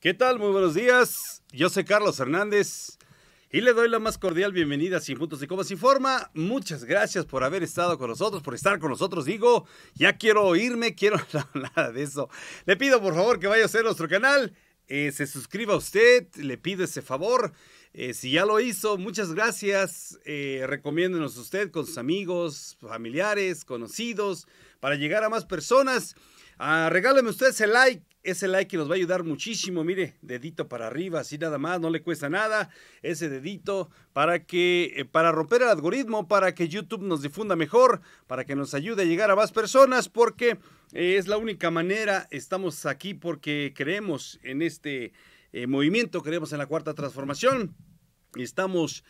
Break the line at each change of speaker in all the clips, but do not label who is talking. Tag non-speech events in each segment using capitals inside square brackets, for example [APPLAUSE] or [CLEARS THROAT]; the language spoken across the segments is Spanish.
¿Qué tal? Muy buenos días. Yo soy Carlos Hernández y le doy la más cordial bienvenida a Sin Puntos y Comas Informa. Muchas gracias por haber estado con nosotros, por estar con nosotros. Digo, ya quiero oírme, [LAUGHS] quiero nada de eso. Le pido por favor que vaya a ser nuestro canal, eh, se suscriba a usted, le pido ese favor. Eh, si ya lo hizo, muchas gracias. Eh, recomiéndenos usted con sus amigos, familiares, conocidos, para llegar a más personas. Ah, regálame usted ese like ese like que nos va a ayudar muchísimo. Mire, dedito para arriba, así nada más, no le cuesta nada. Ese dedito para que, eh, para romper el algoritmo, para que YouTube nos difunda mejor, para que nos ayude a llegar a más personas, porque eh, es la única manera. Estamos aquí porque creemos en este eh, movimiento, creemos en la cuarta transformación. Estamos,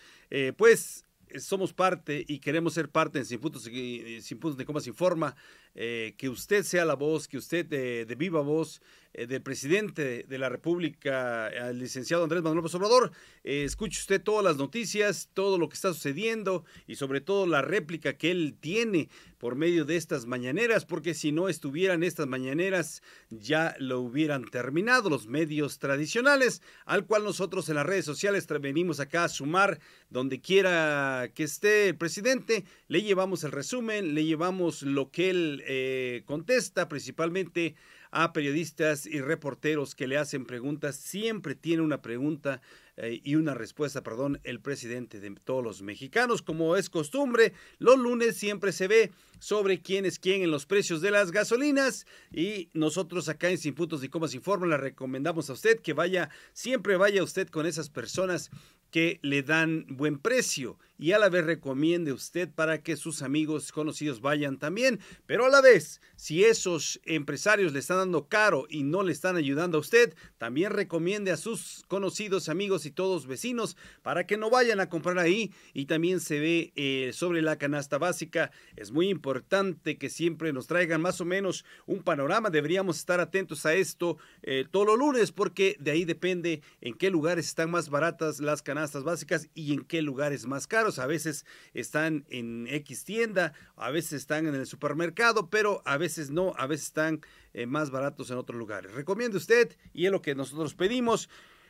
pues, somos parte y queremos ser parte en Sin Puntos, Sin Puntos de Comas Informa, eh, que usted sea la voz, que usted eh, de viva voz eh, del presidente de la República, el licenciado Andrés Manuel López Obrador, escuche usted todas las noticias, todo lo que está sucediendo y sobre todo la réplica que él tiene por medio de estas mañaneras, porque si no estuvieran estas mañaneras ya lo hubieran terminado los medios tradicionales, al cual nosotros en las redes sociales venimos acá a sumar donde quiera que esté el presidente, le llevamos el resumen, le llevamos lo que él eh, contesta principalmente a periodistas y reporteros que le hacen preguntas. Siempre tiene una pregunta eh, y una respuesta, perdón, el presidente de todos los mexicanos. Como es costumbre, los lunes siempre se ve sobre quién es quién en los precios de las gasolinas y nosotros acá en Sin Puntos y Comas Informa le recomendamos a usted que vaya, siempre vaya usted con esas personas que le dan buen precio y a la vez recomiende usted para que sus amigos conocidos vayan también. Pero a la vez, si esos empresarios le están dando caro y no le están ayudando a usted, también recomiende a sus conocidos, amigos y todos vecinos para que no vayan a comprar ahí. Y también se ve eh, sobre la canasta básica. Es muy importante que siempre nos traigan más o menos un panorama. Deberíamos estar atentos a esto eh, todos los lunes porque de ahí depende en qué lugares están más baratas las canastas básicas y en qué lugares más caros a veces están en X tienda, a veces están en el supermercado, pero a veces no, a veces están eh, más baratos en otros lugares. Recomiende usted y es lo que nosotros pedimos.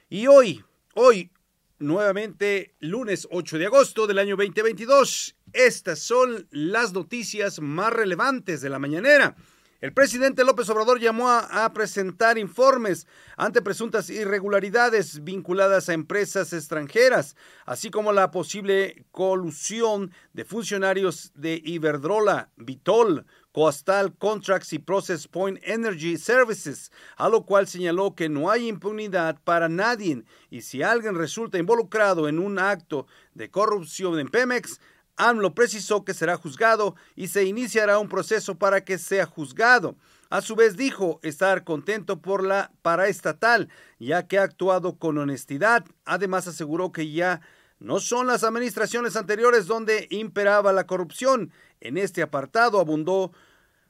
Y hoy, hoy, nuevamente, lunes 8 de agosto del año 2022, estas son las noticias más relevantes de la mañanera. El presidente López Obrador llamó a, presentar informes ante presuntas irregularidades vinculadas a empresas extranjeras, así como la posible colusión de funcionarios de Iberdrola, Vitol, Coastal Contracts y Process Point Energy Services, a lo cual señaló que no hay impunidad para nadie y si alguien resulta involucrado en un acto de corrupción en Pemex, AMLO precisó que será juzgado y se iniciará un proceso para que sea juzgado. A su vez dijo estar contento por la paraestatal, ya que ha actuado con honestidad. Además aseguró que ya no son las administraciones anteriores donde imperaba la corrupción. En este apartado abundó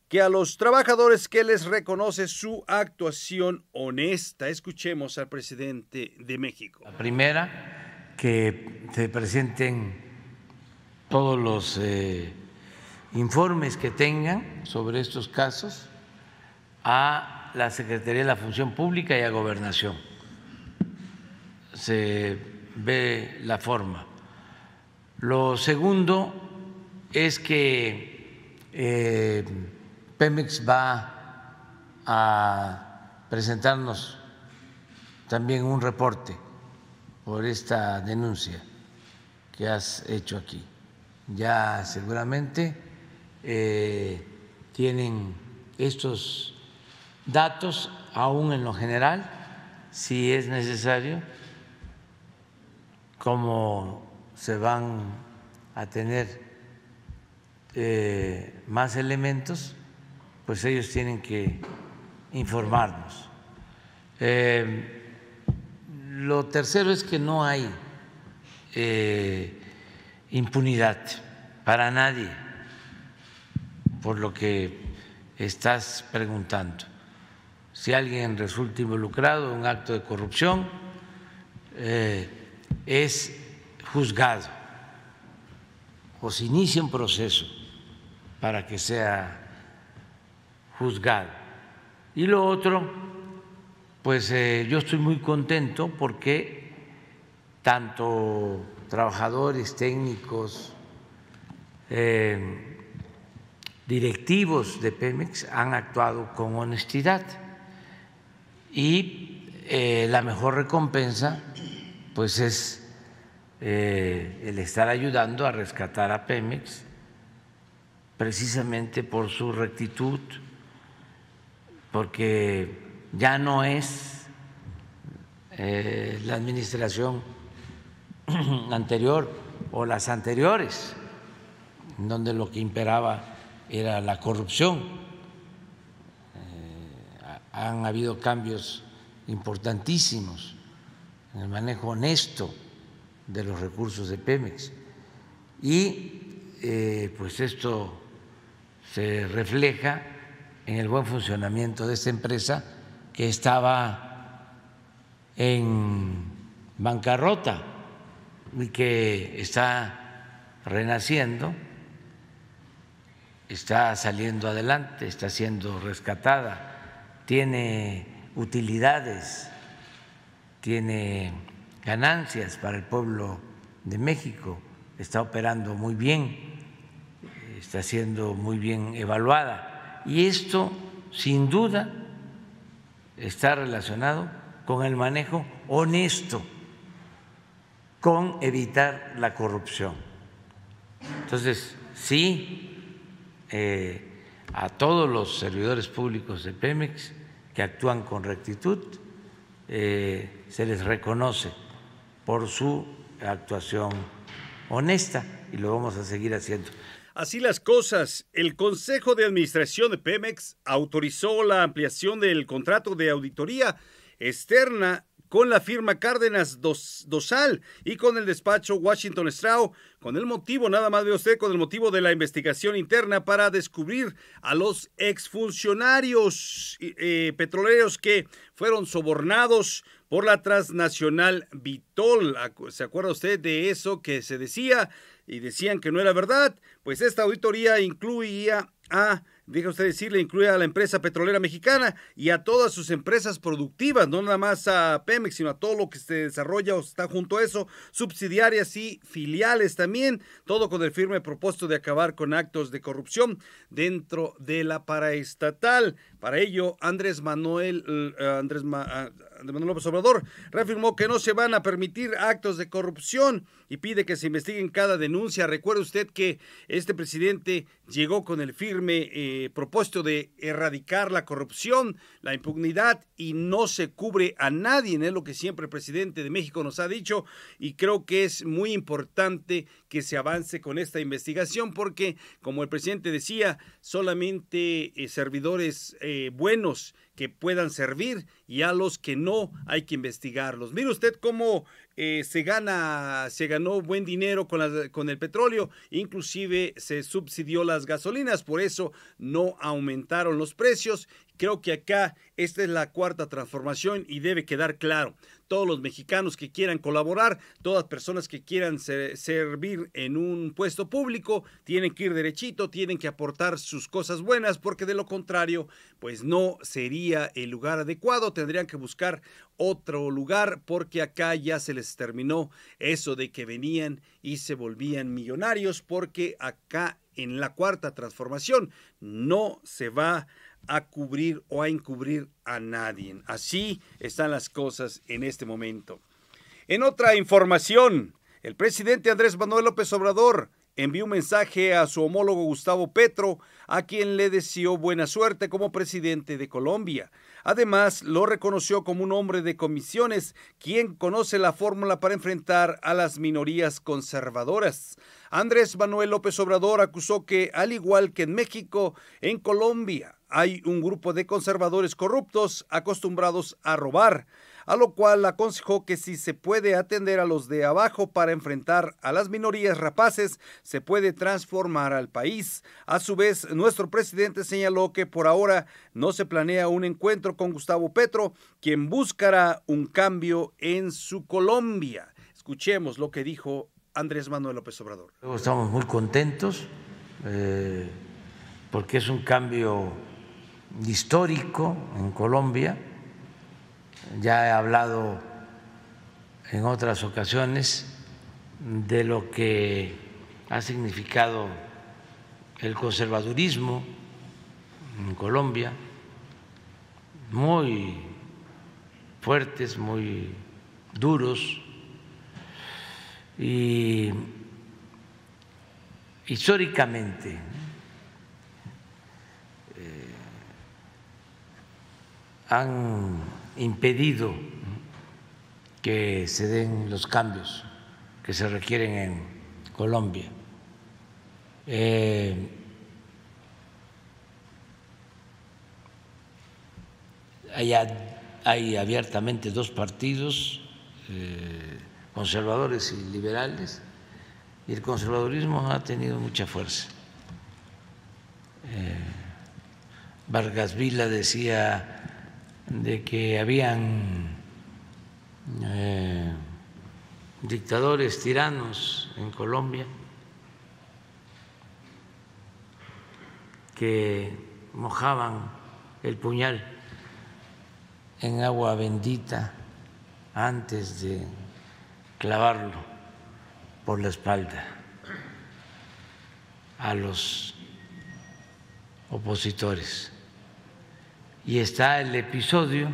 que a los trabajadores que les reconoce su actuación honesta. Escuchemos al presidente de México.
La primera, que se presenten todos los eh, informes que tengan sobre estos casos a la Secretaría de la Función Pública y a Gobernación. Se ve la forma. Lo segundo es que eh, Pemex va a presentarnos también un reporte por esta denuncia que has hecho aquí ya seguramente eh, tienen estos datos, aún en lo general, si es necesario, como se van a tener eh, más elementos, pues ellos tienen que informarnos. Eh, lo tercero es que no hay impunidad para nadie, por lo que estás preguntando. Si alguien resulta involucrado en un acto de corrupción, eh, es juzgado o se inicia un proceso para que sea juzgado. Y lo otro, pues eh, yo estoy muy contento porque tanto trabajadores técnicos, eh, directivos de Pemex han actuado con honestidad y eh, la mejor recompensa pues es eh, el estar ayudando a rescatar a Pemex precisamente por su rectitud, porque ya no es la administración [CLEARS THROAT] anterior o las anteriores, donde lo que imperaba era la corrupción. Eh, han habido cambios importantísimos en el manejo honesto de los recursos de Pemex. Y eh, pues esto se refleja en el buen funcionamiento de esta empresa que estaba en bancarrota y que está renaciendo, está saliendo adelante, está siendo rescatada, tiene utilidades, tiene ganancias para el pueblo de México, está operando muy bien, está siendo muy bien evaluada. Y esto, sin duda, está relacionado con el manejo honesto con evitar la corrupción. Entonces, sí, eh, a todos los servidores públicos de Pemex que actúan con rectitud, eh, se les reconoce por su actuación honesta y lo vamos a seguir haciendo. Así las cosas, el Consejo de
Administración de Pemex autorizó la ampliación del contrato de auditoría externa con la firma Cárdenas Dosal y con el despacho Washington Strau, con el motivo, nada más de usted, con el motivo de la investigación interna para descubrir a los exfuncionarios eh, petroleros que fueron sobornados por la transnacional Vitol. ¿Se acuerda usted de eso que se decía y decían que no era verdad? Pues esta auditoría incluía a deja usted decirle, incluye a la empresa petrolera mexicana y a todas sus empresas productivas, no nada más a Pemex, sino a todo lo que se desarrolla o está junto a eso, subsidiarias y filiales también, todo con el firme propósito de acabar con actos de corrupción dentro de la paraestatal. Para ello, Andrés Manuel, eh, ah, Andrés, Manuel López Obrador reafirmó que no se van a permitir actos de corrupción y pide que se investiguen cada denuncia. Recuerde usted que este presidente llegó con el firme eh, propósito de erradicar la corrupción, la impunidad y no se cubre a nadie. Es lo que siempre el presidente de México nos ha dicho y creo que es muy importante que se avance con esta investigación porque, como el presidente decía, solamente eh, servidores... Eh, eh, buenos que puedan servir y a los que no hay que investigarlos. Mire usted cómo eh, se gana, se ganó buen dinero con el petróleo, inclusive se subsidió las gasolinas, por eso no aumentaron los precios. Creo que acá esta es la cuarta transformación y debe quedar claro todos los mexicanos que quieran colaborar, todas personas que quieran servir en un puesto público, tienen que ir derechito, tienen que aportar sus cosas buenas, porque de lo contrario, pues no sería el lugar adecuado, tendrían que buscar otro lugar, porque acá ya se les terminó eso de que venían y se volvían millonarios, porque acá en la cuarta transformación no se va a a cubrir o a encubrir a nadie. Así están las cosas en este momento. En otra información, el presidente Andrés Manuel López Obrador envió un mensaje a su homólogo Gustavo Petro, a quien le deseó buena suerte como presidente de Colombia. Además, lo reconoció como un hombre de comisiones, quien conoce la fórmula para enfrentar a las minorías conservadoras. Andrés Manuel López Obrador acusó que, al igual que en México, en Colombia, hay un grupo de conservadores corruptos acostumbrados a robar, a lo cual aconsejó que si se puede atender a los de abajo para enfrentar a las minorías rapaces, se puede transformar al país. A su vez, nuestro presidente señaló que por ahora no se planea un encuentro con Gustavo Petro, quien buscará un cambio en su Colombia. Escuchemos lo que dijo Andrés Manuel López Obrador.
Estamos muy contentos eh, porque es un cambio histórico en Colombia. Ya he hablado en otras ocasiones de lo que ha significado el conservadurismo en Colombia, muy fuertes, muy duros, y históricamente han impedido que se den los cambios que se requieren en Colombia. Eh, hay, abiertamente dos partidos, eh, conservadores y liberales, y el conservadurismo ha tenido mucha fuerza. Eh, Vargas Vila decía de que habían eh, dictadores, tiranos en Colombia, que mojaban el puñal en agua bendita antes de clavarlo por la espalda a los opositores y está el episodio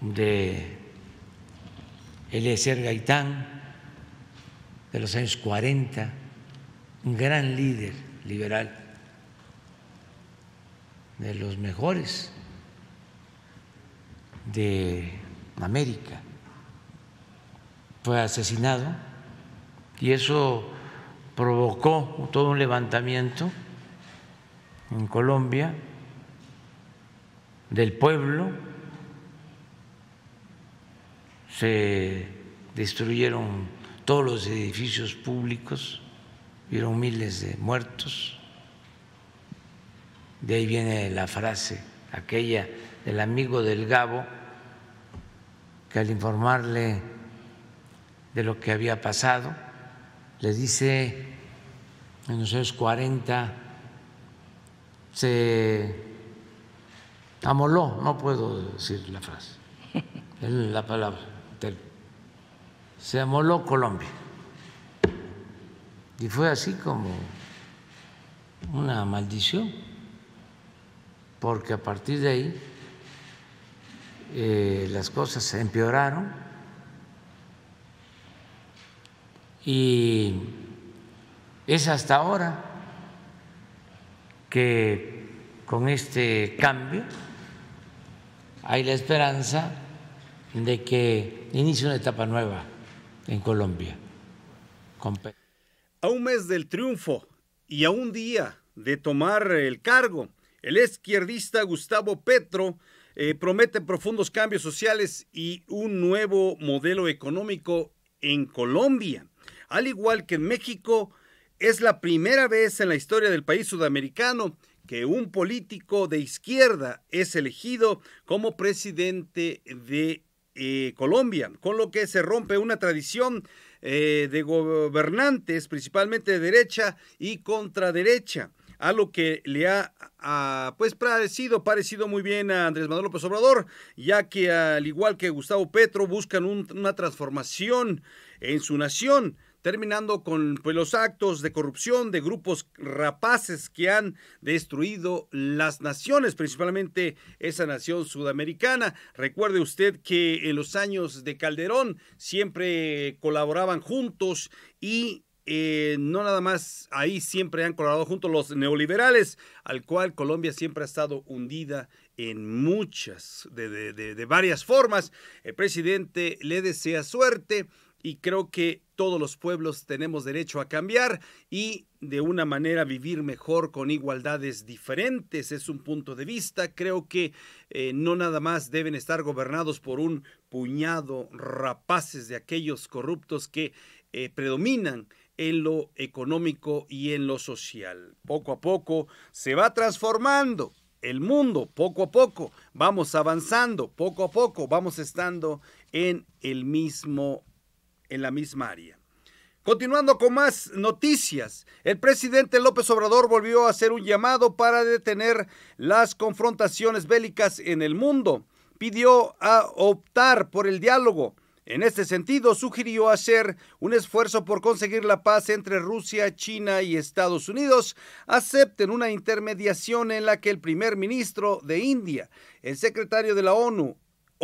de Eliezer Gaitán de los años 40, un gran líder liberal, de los mejores de América, fue asesinado y eso provocó todo un levantamiento en Colombia, del pueblo, se destruyeron todos los edificios públicos, vieron miles de muertos. De ahí viene la frase aquella del amigo del Gabo, que al informarle de lo que había pasado, le dice en los años 40, se amoló, no puedo decir la frase, [LAUGHS] la palabra, se amoló Colombia. Y fue así como una maldición, porque a partir de ahí eh, las cosas se empeoraron y es hasta ahora que con este cambio hay la esperanza de que inicie una etapa nueva en Colombia.
A un mes del triunfo y a un día de tomar el cargo, el izquierdista Gustavo Petro eh, promete profundos cambios sociales y un nuevo modelo económico en Colombia. Al igual que en México, es la primera vez en la historia del país sudamericano que un político de izquierda es elegido como presidente de eh, Colombia, con lo que se rompe una tradición eh, de gobernantes, principalmente de derecha y contraderecha a lo que le ha, pues parecido, parecido muy bien a Andrés Manuel López Obrador, ya que al igual que Gustavo Petro buscan una transformación en su nación terminando con pues, los actos de corrupción de grupos rapaces que han destruido las naciones, principalmente esa nación sudamericana. Recuerde usted que en los años de Calderón siempre colaboraban juntos y eh, no nada más ahí siempre han colaborado juntos los neoliberales, al cual Colombia siempre ha estado hundida en muchas, de varias formas. El presidente le desea suerte y creo que todos los pueblos tenemos derecho a cambiar y de una manera vivir mejor con igualdades diferentes. Es un punto de vista. Creo que eh, no nada más deben estar gobernados por un puñado rapaces de aquellos corruptos que eh, predominan en lo económico y en lo social. Poco a poco se va transformando el mundo, poco a poco. Vamos avanzando, poco a poco. Vamos estando en el mismo en la misma área. Continuando con más noticias, el presidente López Obrador volvió a hacer un llamado para detener las confrontaciones bélicas en el mundo. Pidió a optar por el diálogo. En este sentido, sugirió hacer un esfuerzo por conseguir la paz entre Rusia, China y Estados Unidos. Acepten una intermediación en la que el primer ministro de India, el secretario de la ONU,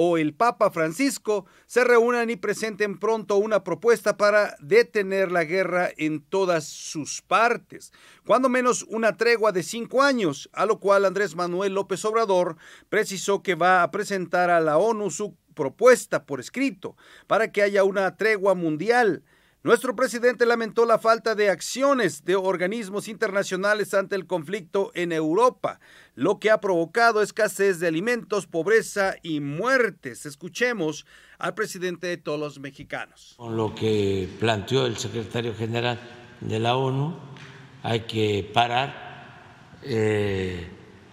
o el Papa Francisco se reúnan y presenten pronto una propuesta para detener la guerra en todas sus partes, cuando menos una tregua de cinco años, a lo cual Andrés Manuel López Obrador precisó que va a presentar a la ONU su propuesta por escrito para que haya una tregua mundial nuestro presidente lamentó la falta de acciones de organismos internacionales ante el conflicto en Europa, lo que ha provocado escasez de alimentos, pobreza y muertes. Escuchemos al presidente de todos los mexicanos.
Con lo que planteó el secretario general de la ONU, hay que parar eh,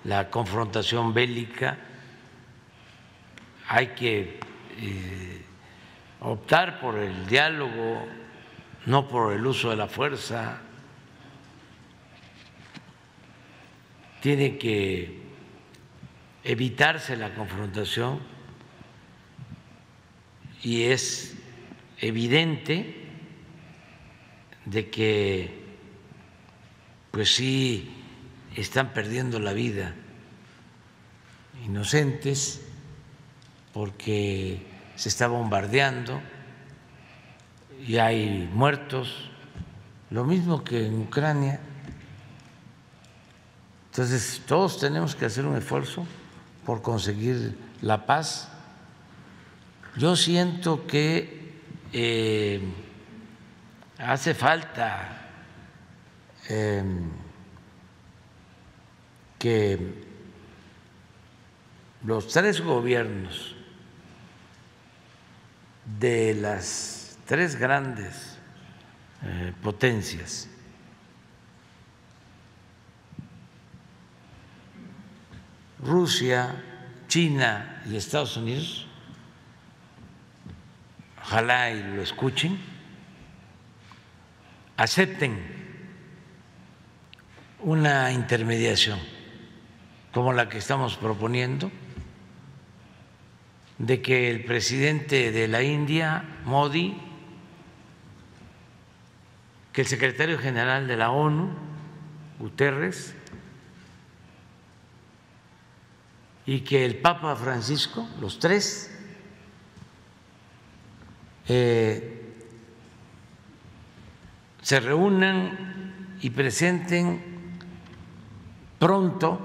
la confrontación bélica, hay que eh, optar por el diálogo no por el uso de la fuerza. Tiene que evitarse la confrontación y es evidente de que pues sí están perdiendo la vida inocentes porque se está bombardeando y hay muertos, lo mismo que en Ucrania. Entonces, todos tenemos que hacer un esfuerzo por conseguir la paz. Yo siento que eh, hace falta em, que los tres gobiernos de las tres grandes eh, potencias. Rusia, China y Estados Unidos, ojalá y lo escuchen, acepten una intermediación como la que estamos proponiendo, de que el presidente de la India, Modi, que el secretario general de la ONU, Guterres, y que el Papa Francisco, los tres, eh, se reúnan y presenten pronto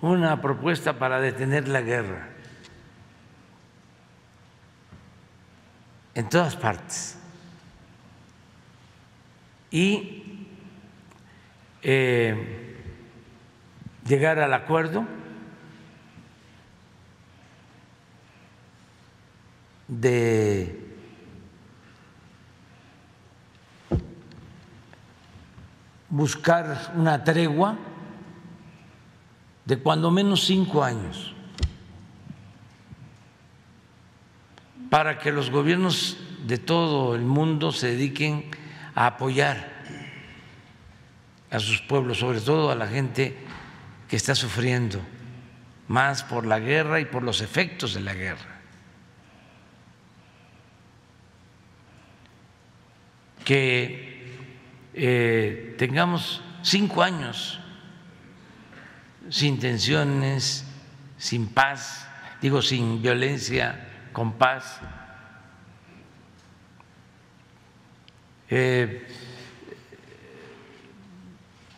una propuesta para detener la guerra en todas partes y eh, llegar al acuerdo de buscar una tregua de cuando menos cinco años para que los gobiernos de todo el mundo se dediquen a apoyar a sus pueblos, sobre todo a la gente que está sufriendo más por la guerra y por los efectos de la guerra. Que eh, tengamos cinco años sin tensiones, sin paz, digo, sin violencia, con paz. Eh,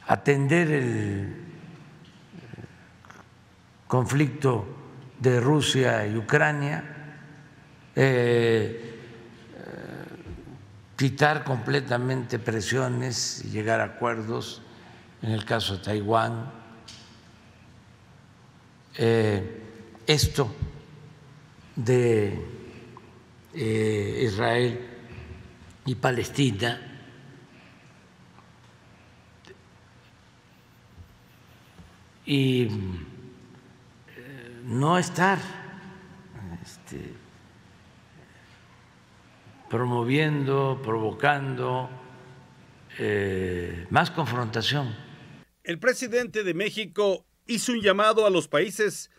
atender el conflicto de Rusia y Ucrania, eh, quitar completamente presiones y llegar a acuerdos en el caso de Taiwán. Eh, esto de Israel y Palestina y eh, no estar este, promoviendo, provocando eh, más confrontación.
El presidente de México hizo un llamado a los países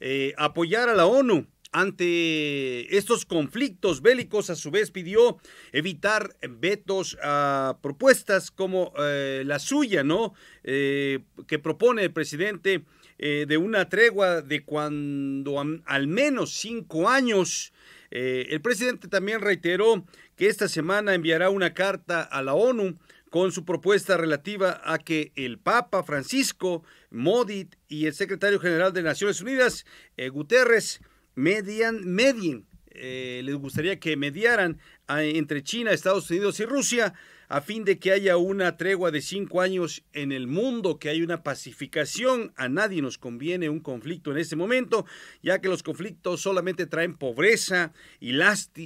eh, a apoyar a la ONU ante estos conflictos bélicos. A su vez pidió evitar vetos a propuestas como eh, la suya, ¿no? Eh, que propone el presidente eh, de una tregua de cuando al menos cinco años. el presidente también reiteró que esta semana enviará una carta a la ONU con su propuesta relativa a que el Papa Francisco, Modi y el secretario general de Naciones Unidas, Guterres, median, medien. Eh, les gustaría que mediaran entre China, Estados Unidos y Rusia a fin de que haya una tregua de cinco años en el mundo, que haya una pacificación. A nadie nos conviene un conflicto en este momento, ya que los conflictos solamente traen pobreza y,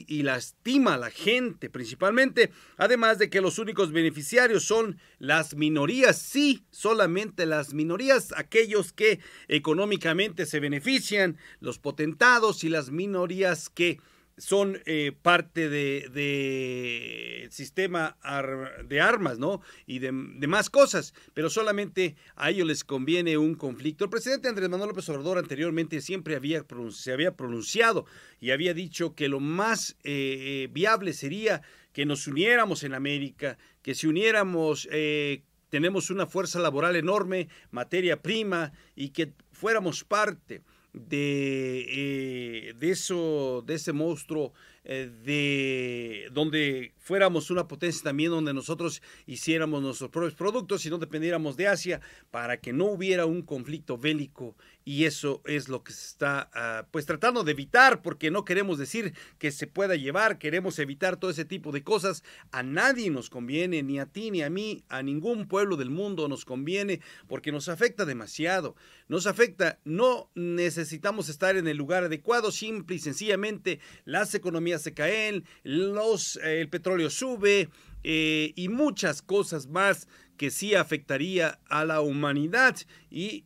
y lastima a la gente principalmente, además de que los únicos beneficiarios son las minorías, sí, solamente las minorías, aquellos que económicamente se benefician, los potentados y las minorías que son eh, parte del sistema de armas, ¿no? Y de, más cosas, pero solamente a ellos les conviene un conflicto. El presidente Andrés Manuel López Obrador anteriormente siempre había se había pronunciado y había dicho que lo más eh, eh, viable sería que nos uniéramos en América, que si uniéramos... tenemos una fuerza laboral enorme, materia prima, y que fuéramos parte de, eh, de eso, de ese monstruo, eh, de donde fuéramos una potencia también, donde nosotros hiciéramos nuestros propios productos y no dependiéramos de Asia, para que no hubiera un conflicto bélico y eso es lo que se está ah, pues tratando de evitar porque no queremos decir que se pueda llevar, queremos evitar todo ese tipo de cosas. A nadie nos conviene, ni a ti, ni a mí, a ningún pueblo del mundo nos conviene porque nos afecta demasiado, nos afecta, no necesitamos estar en el lugar adecuado, simple y sencillamente las economías se caen, los, eh, el petróleo sube eh, y muchas cosas más que sí afectaría a la humanidad y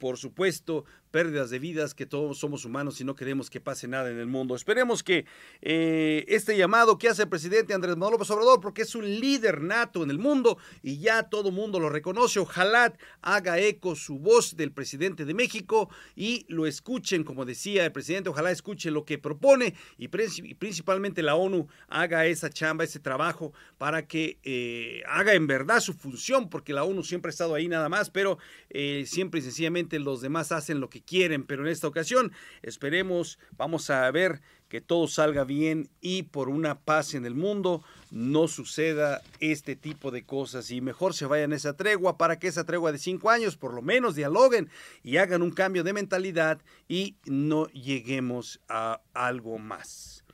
por supuesto, pérdidas de vidas, que todos somos humanos y no queremos que pase nada en el mundo. Esperemos que eh, este llamado que hace el presidente Andrés Manuel López Obrador, porque es un líder nato en el mundo y ya todo mundo lo reconoce, ojalá haga eco su voz del presidente de México y lo escuchen, como decía el presidente, ojalá escuche lo que propone y, principalmente la ONU haga esa chamba, ese trabajo para que eh, haga en verdad su función, porque la ONU siempre ha estado ahí nada más, pero eh, siempre y sencillamente los demás hacen lo que quieren, pero en esta ocasión esperemos, vamos a ver que todo salga bien y por una paz en el mundo no suceda este tipo de cosas y mejor se vayan a esa tregua para que esa tregua de cinco años por lo menos dialoguen y hagan un cambio de mentalidad y no lleguemos a algo más.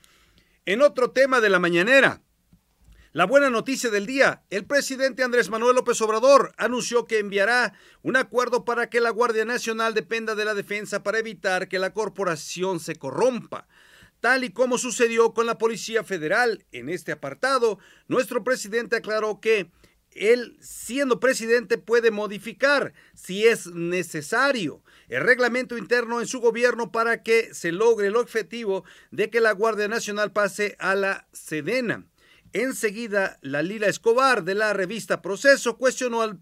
En otro tema de la mañanera, la buena noticia del día, el presidente Andrés Manuel López Obrador anunció que enviará un acuerdo para que la Guardia Nacional dependa de la defensa para evitar que la corporación se corrompa. Tal y como sucedió con la Policía Federal en este apartado, nuestro presidente aclaró que él, siendo presidente, puede modificar, si es necesario, el reglamento interno en su gobierno para que se logre el objetivo de que la Guardia Nacional pase a la Sedena. Enseguida, la Lila Escobar de la revista Proceso cuestionó al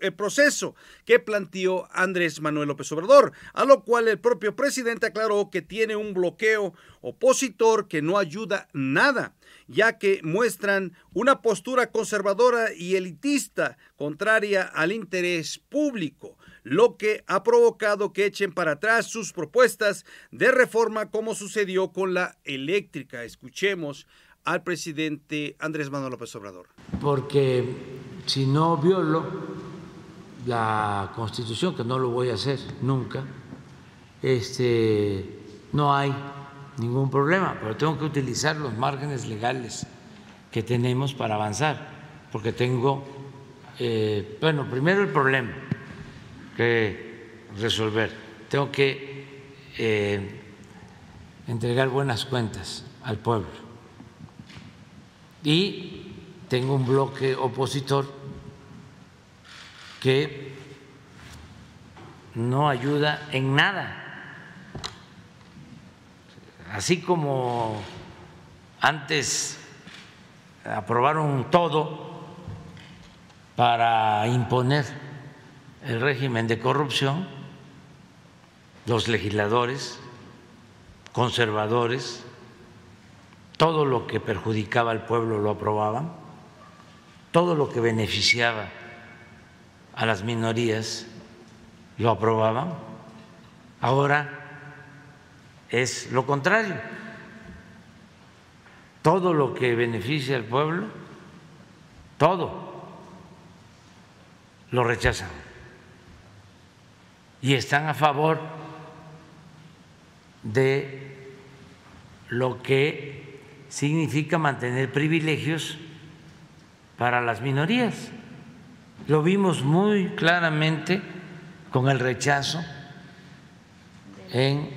el proceso que planteó Andrés Manuel López Obrador, a lo cual el propio presidente aclaró que tiene un bloqueo opositor que no ayuda nada, ya que muestran una postura conservadora y elitista contraria al interés público, lo que ha provocado que echen para atrás sus propuestas de reforma como sucedió con la eléctrica. Escuchemos al presidente Andrés Manuel López Obrador.
Porque si no violo la Constitución, que no lo voy a hacer nunca, este, no hay ningún problema, pero tengo que utilizar los márgenes legales que tenemos para avanzar, porque tengo, eh, bueno, primero el problema que resolver. Tengo que eh, entregar buenas cuentas al pueblo y tengo un bloque opositor que no ayuda en nada. Así como antes aprobaron todo para imponer el régimen de corrupción, los legisladores conservadores todo lo que perjudicaba al pueblo lo aprobaban, todo lo que beneficiaba a las minorías lo aprobaban, ahora es lo contrario, todo lo que beneficia al pueblo, todo lo rechazan y están a favor de lo que significa mantener privilegios para las minorías. Lo vimos muy claramente con el rechazo en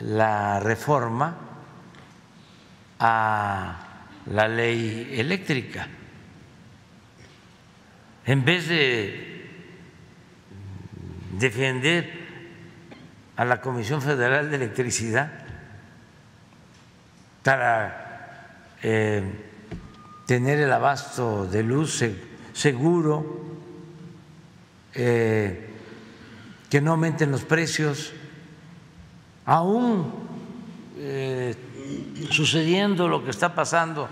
la reforma a la ley eléctrica. En vez de defender a la Comisión Federal de Electricidad, para eh, tener el abasto de luz seguro, eh, que no aumenten los precios, aún eh, sucediendo lo que está pasando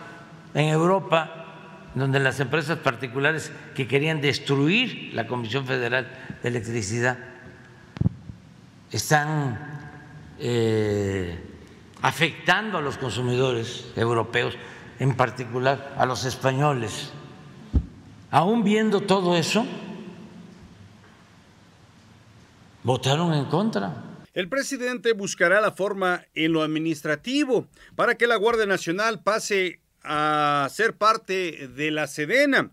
en Europa, donde las empresas particulares que querían destruir la Comisión Federal de Electricidad están afectando a los consumidores europeos, en particular a los españoles. Aún viendo todo eso, votaron en contra. El presidente
buscará la forma en lo administrativo para que la Guardia Nacional pase a ser parte de la Sedena.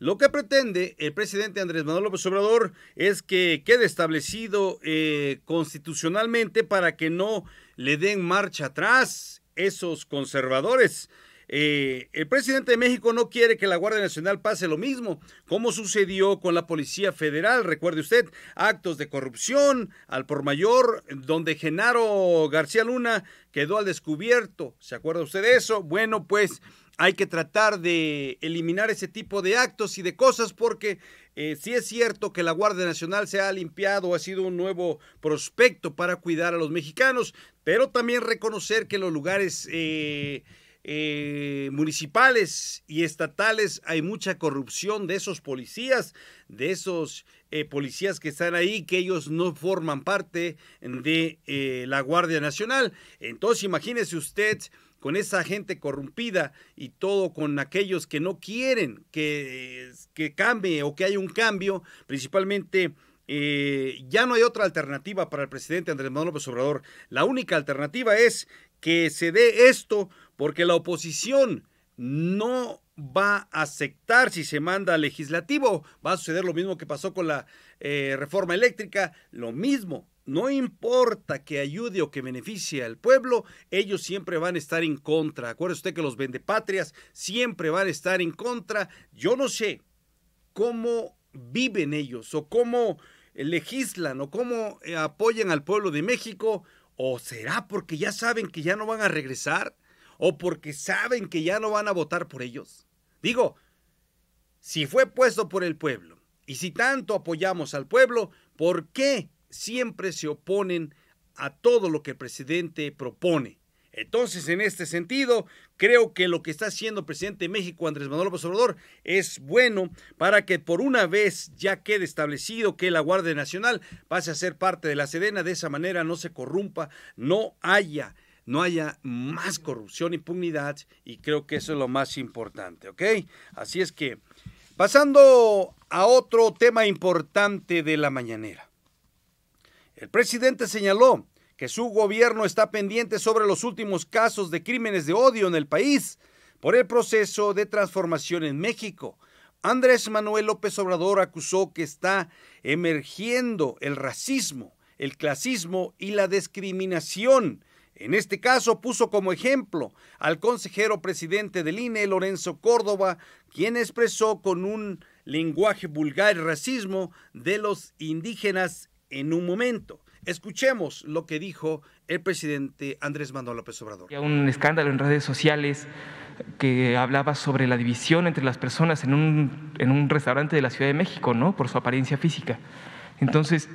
Lo que pretende el presidente Andrés Manuel López Obrador es que quede establecido eh, constitucionalmente para que no le den marcha atrás esos conservadores. Eh, el presidente de México no quiere que la Guardia Nacional pase lo mismo, como sucedió con la Policía Federal. Recuerde usted, actos de corrupción al por mayor, donde Genaro García Luna quedó al descubierto. ¿Se acuerda usted de eso? Bueno, pues hay que tratar de eliminar ese tipo de actos y de cosas porque eh, sí es cierto que la Guardia Nacional se ha limpiado, ha sido un nuevo prospecto para cuidar a los mexicanos, pero también reconocer que en los lugares eh, eh, municipales y estatales hay mucha corrupción de esos policías, de esos eh, policías que están ahí, que ellos no forman parte de eh, la Guardia Nacional. Entonces, imagínese usted con esa gente corrompida y todo con aquellos que no quieren que, que cambie o que haya un cambio, principalmente eh, ya no hay otra alternativa para el presidente Andrés Manuel López Obrador. La única alternativa es que se dé esto porque la oposición no va a aceptar si se manda al legislativo. Va a suceder lo mismo que pasó con la eh, reforma eléctrica, lo mismo. No importa que ayude o que beneficie al pueblo, ellos siempre van a estar en contra. Acuérdese usted que los vendepatrias siempre van a estar en contra. Yo no sé cómo viven ellos o cómo legislan o cómo eh, apoyan al pueblo de México. ¿O será porque ya saben que ya no van a regresar? o porque saben que ya no van a votar por ellos? Digo, si fue puesto por el pueblo y si tanto apoyamos al pueblo, ¿por qué siempre se oponen a todo lo que el presidente propone? Entonces, en este sentido, creo que lo que está haciendo el presidente de México, Andrés Manuel López Obrador, es bueno para que por una vez ya quede establecido que la Guardia Nacional pase a ser parte de la Sedena. De esa manera no se corrumpa, no haya no haya más corrupción y impunidad y creo que eso es lo más importante, ¿ok? Así es que, pasando a otro tema importante de la mañanera. El presidente señaló que su gobierno está pendiente sobre los últimos casos de crímenes de odio en el país por el proceso de transformación en México. Andrés Manuel López Obrador acusó que está emergiendo el racismo, el clasismo y la discriminación en este caso puso como ejemplo al consejero presidente del INE, Lorenzo Córdoba, quien expresó con un lenguaje vulgar el racismo de los indígenas en un momento. Escuchemos lo que dijo el presidente Andrés Manuel López Obrador. Había
un escándalo en redes sociales que hablaba sobre la división entre las personas en un, en un restaurante de la Ciudad de México, ¿no? Por su apariencia física. Entonces,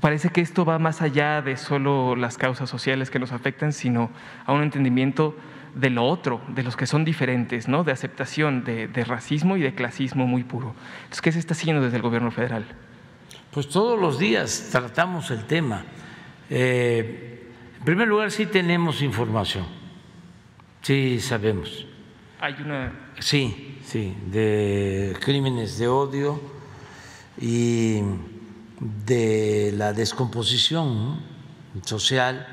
parece que esto va más allá de solo
las causas sociales que nos afectan, sino a un entendimiento de lo otro, de los que son
diferentes, ¿no? de aceptación de, racismo y de clasismo muy puro. Entonces, ¿qué se está haciendo desde el gobierno federal? Pues todos los días tratamos el tema. Eh, en primer lugar, sí tenemos información, sí sabemos. Hay una... Sí, sí, de crímenes de odio y de la descomposición social,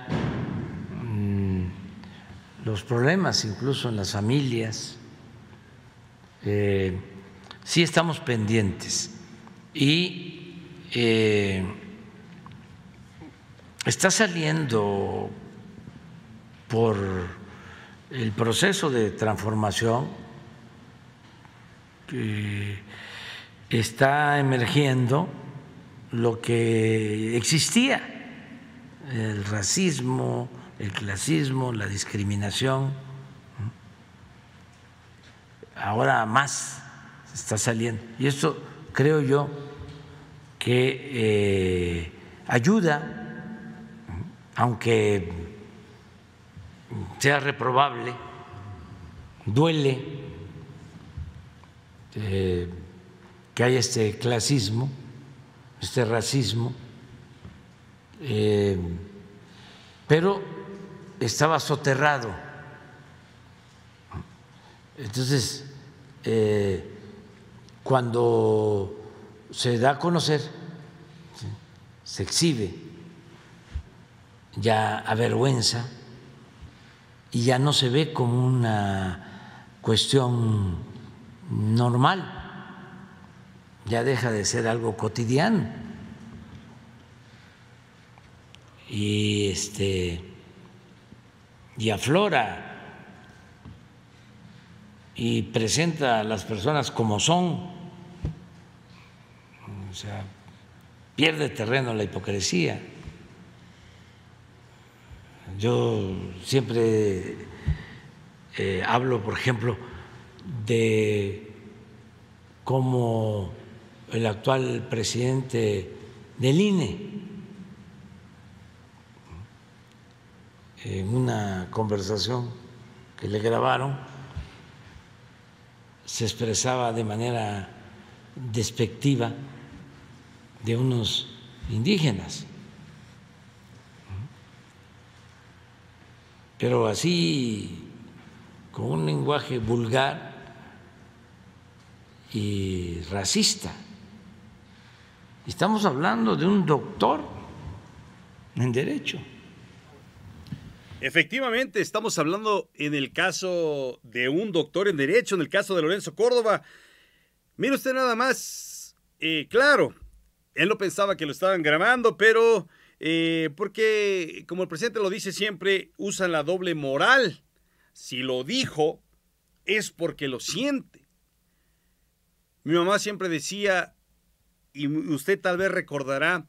mm, los problemas incluso en las familias, eh, sí estamos pendientes y eh, está saliendo por el proceso de transformación que está emergiendo lo que existía, el racismo, el clasismo, la discriminación. Ahora más está saliendo. Y esto creo yo que eh, ayuda, aunque sea reprobable, duele eh, que haya este clasismo este racismo, eh, pero estaba soterrado. Entonces, eh, cuando se da a conocer, se exhibe, ya avergüenza y ya no se ve como una cuestión normal, ya deja de ser algo cotidiano. y, este, y aflora y presenta a las personas como son. O sea, pierde terreno la hipocresía. Yo siempre eh, hablo, por ejemplo, de cómo el actual presidente del INE en una conversación que le grabaron, se expresaba de manera despectiva de unos indígenas. Pero así, con un lenguaje vulgar y racista. Estamos hablando de un doctor en derecho.
Efectivamente, estamos hablando en el caso de un doctor en Derecho, en el caso de Lorenzo Córdoba. Mire usted nada más, eh, claro, él no pensaba que lo estaban grabando, pero eh, porque, como el presidente lo dice siempre, usan la doble moral. Si lo dijo, es porque lo siente. Mi mamá siempre decía, y usted tal vez recordará,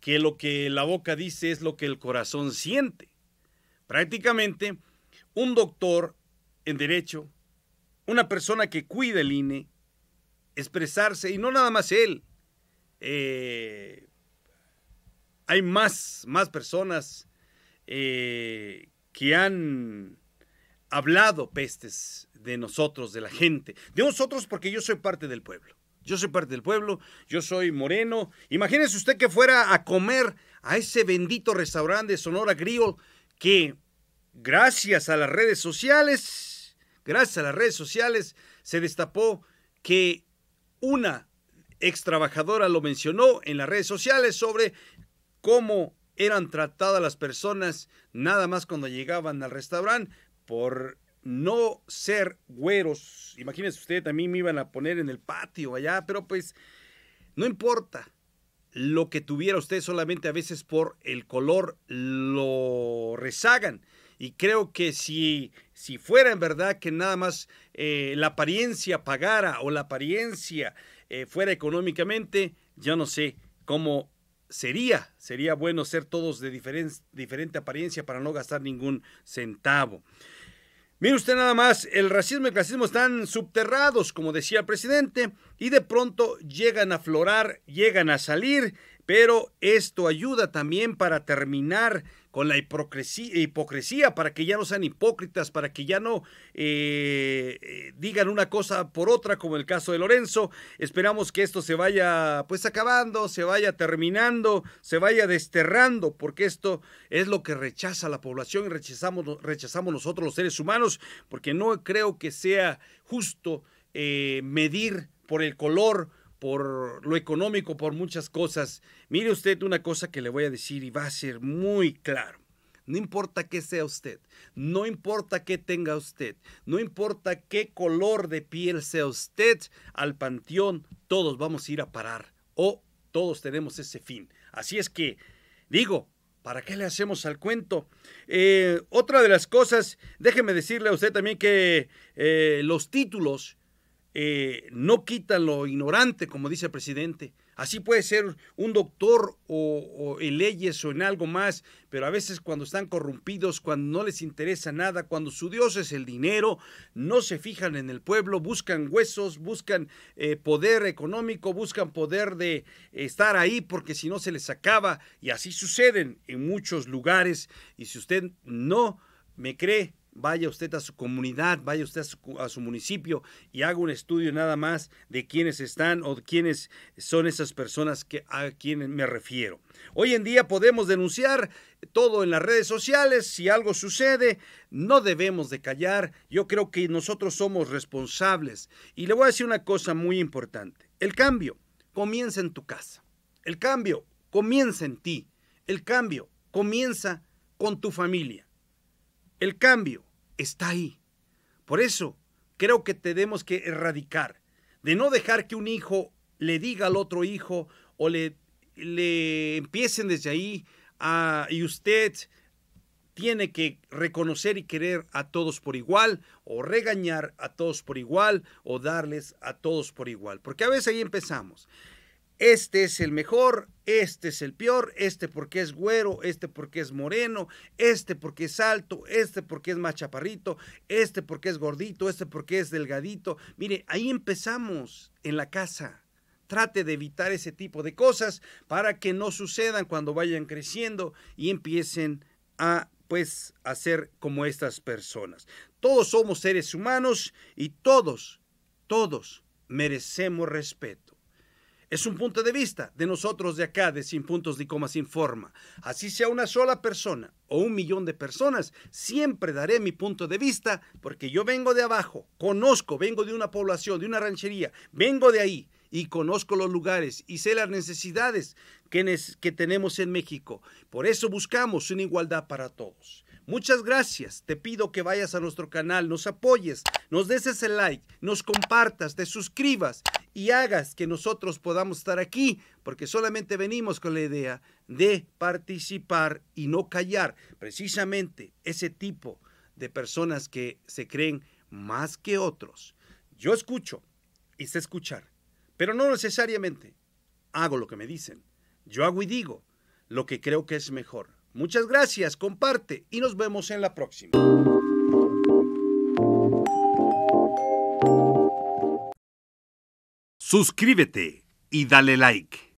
que lo que la boca dice es lo que el corazón siente. Prácticamente, un doctor en derecho, una persona que cuida el INE, expresarse, y no nada más él, eh, hay más, más personas eh, que han hablado pestes de nosotros, de la gente, de nosotros porque yo soy parte del pueblo. Yo soy parte del pueblo, yo soy moreno. Imagínese usted que fuera a comer a ese bendito restaurante de Sonora Grillo que gracias a las redes sociales, gracias a las redes sociales, se destapó que una ex trabajadora lo mencionó en las redes sociales sobre cómo eran tratadas las personas nada más cuando llegaban al restaurante por no ser güeros. Imagínense ustedes, también me iban a poner en el patio allá, pero pues no importa lo que tuviera usted solamente a veces por el color lo rezagan. Y creo que si, si fuera en verdad que nada más eh, la apariencia pagara o la apariencia eh, fuera económicamente, yo no sé cómo sería. Sería bueno ser todos de diferente apariencia para no gastar ningún centavo. Mire usted nada más, el racismo y el clasismo están subterrados, como decía el presidente, y de pronto llegan a florar, llegan a salir, pero esto ayuda también para terminar con la hipocresía, para que ya no sean hipócritas, para que ya no eh, eh, digan una cosa por otra, como el caso de Lorenzo. Esperamos que esto se vaya pues acabando, se vaya terminando, se vaya desterrando, porque esto es lo que rechaza la población y rechazamos, rechazamos nosotros los seres humanos, porque no creo que sea justo eh, medir por el color, por lo económico, por muchas cosas. Mire usted una cosa que le voy a decir y va a ser muy claro. No importa qué sea usted, no importa qué tenga usted, no importa qué color de piel sea usted, al panteón todos vamos a ir a parar o todos tenemos ese fin. Así es que, digo, ¿Para qué le hacemos al cuento? Eh, otra de las cosas, déjeme decirle a usted también que eh, los títulos eh, no quitan lo ignorante, como dice el presidente. Así puede ser un doctor o, en leyes o en algo más, pero a veces cuando están corrompidos, cuando no les interesa nada, cuando su dios es el dinero, no se fijan en el pueblo, buscan huesos, buscan eh, poder económico, buscan poder de estar ahí porque si no se les acaba y así suceden en muchos lugares. Y si usted no me cree, vaya usted a su comunidad, vaya usted a su, municipio y haga un estudio nada más de quiénes están o de quiénes son esas personas que, a quienes me refiero. Hoy en día podemos denunciar todo en las redes sociales, si algo sucede, no debemos de callar, yo creo que nosotros somos responsables. Y le voy a decir una cosa muy importante, el cambio comienza en tu casa, el cambio comienza en ti, el cambio comienza con tu familia. El cambio está ahí. Por eso creo que tenemos que erradicar, de no dejar que un hijo le diga al otro hijo o le, le empiecen desde ahí y usted tiene que reconocer y querer a todos por igual o regañar a todos por igual o darles a todos por igual. Porque a veces ahí empezamos este es el mejor, este es el peor, este porque es güero, este porque es moreno, este porque es alto, este porque es más chaparrito, este porque es gordito, este porque es delgadito. Mire, ahí empezamos en la casa. Trate de evitar ese tipo de cosas para que no sucedan cuando vayan creciendo y empiecen a pues a ser como estas personas. Todos somos seres humanos y todos, todos merecemos respeto. Es un punto de vista de nosotros de acá, de Sin Puntos ni Coma Sin Forma. Así sea una sola persona o un millón de personas, siempre daré mi punto de vista porque yo vengo de abajo, conozco, vengo de una población, de una ranchería, vengo de ahí y conozco los lugares y sé las necesidades que, que tenemos en México. Por eso buscamos una igualdad para todos. Muchas gracias. Te pido que vayas a nuestro canal, nos apoyes, nos des el like, nos compartas, te suscribas y hagas que nosotros podamos estar aquí, porque solamente venimos con la idea de participar y no callar precisamente ese tipo de personas que se creen más que otros. Yo escucho y sé escuchar, pero no necesariamente hago lo que me dicen. Yo hago y digo lo que creo que es mejor. Muchas gracias, comparte y nos vemos en la próxima. Suscríbete y dale like.